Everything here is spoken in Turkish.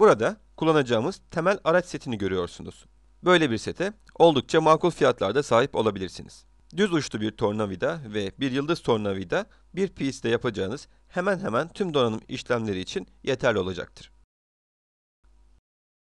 Burada kullanacağımız temel araç setini görüyorsunuz. Böyle bir sete oldukça makul fiyatlarda sahip olabilirsiniz. Düz uçlu bir tornavida ve bir yıldız tornavida bir PC'de yapacağınız hemen hemen tüm donanım işlemleri için yeterli olacaktır.